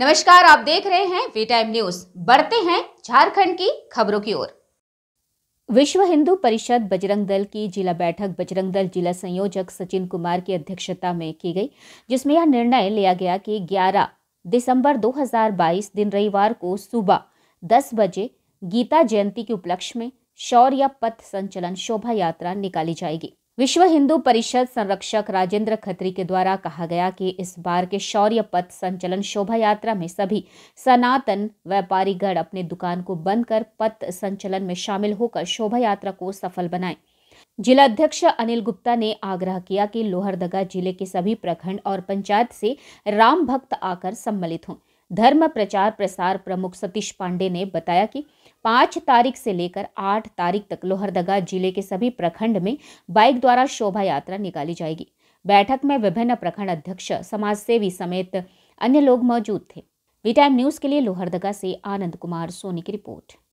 नमस्कार आप देख रहे हैं वी टाइम न्यूज बढ़ते हैं झारखंड की खबरों की ओर विश्व हिंदू परिषद बजरंग दल की जिला बैठक बजरंग दल जिला संयोजक सचिन कुमार की अध्यक्षता में की गई जिसमें यह निर्णय लिया गया कि 11 दिसंबर 2022 दिन रविवार को सुबह 10 बजे गीता जयंती के उपलक्ष्य में शौर्य पथ संचलन शोभा यात्रा निकाली जाएगी विश्व हिंदू परिषद संरक्षक राजेंद्र खत्री के द्वारा कहा गया कि इस बार के शौर्य पथ संचलन शोभा यात्रा में सभी सनातन व्यापारीगण अपने दुकान को बंद कर पथ संचलन में शामिल होकर शोभा यात्रा को सफल बनाएं। जिला अध्यक्ष अनिल गुप्ता ने आग्रह किया कि लोहरदगा जिले के सभी प्रखंड और पंचायत से राम भक्त आकर सम्मिलित हों धर्म प्रचार प्रसार प्रमुख सतीश पांडे ने बताया कि पाँच तारीख से लेकर आठ तारीख तक लोहरदगा जिले के सभी प्रखंड में बाइक द्वारा शोभा यात्रा निकाली जाएगी बैठक में विभिन्न प्रखंड अध्यक्ष समाज सेवी समेत अन्य लोग मौजूद थे वी टाइम न्यूज के लिए लोहरदगा से आनंद कुमार सोनी की रिपोर्ट